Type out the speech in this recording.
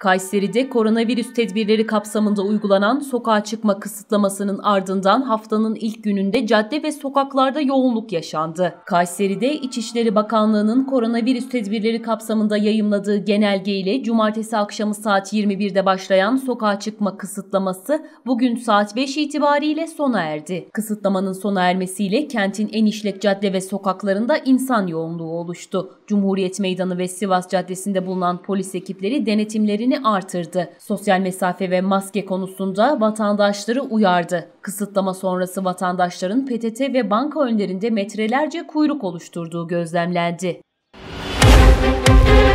Kayseri'de koronavirüs tedbirleri kapsamında uygulanan sokağa çıkma kısıtlamasının ardından haftanın ilk gününde cadde ve sokaklarda yoğunluk yaşandı. Kayseri'de İçişleri Bakanlığı'nın koronavirüs tedbirleri kapsamında yayımladığı genelge ile cumartesi akşamı saat 21'de başlayan sokağa çıkma kısıtlaması bugün saat 5 itibariyle sona erdi. Kısıtlamanın sona ermesiyle kentin en işlek cadde ve sokaklarında insan yoğunluğu oluştu. Cumhuriyet Meydanı ve Sivas Caddesi'nde bulunan polis ekipleri denetimlerin tedbirini artırdı. Sosyal mesafe ve maske konusunda vatandaşları uyardı. Kısıtlama sonrası vatandaşların PTT ve banka önlerinde metrelerce kuyruk oluşturduğu gözlemlendi. Müzik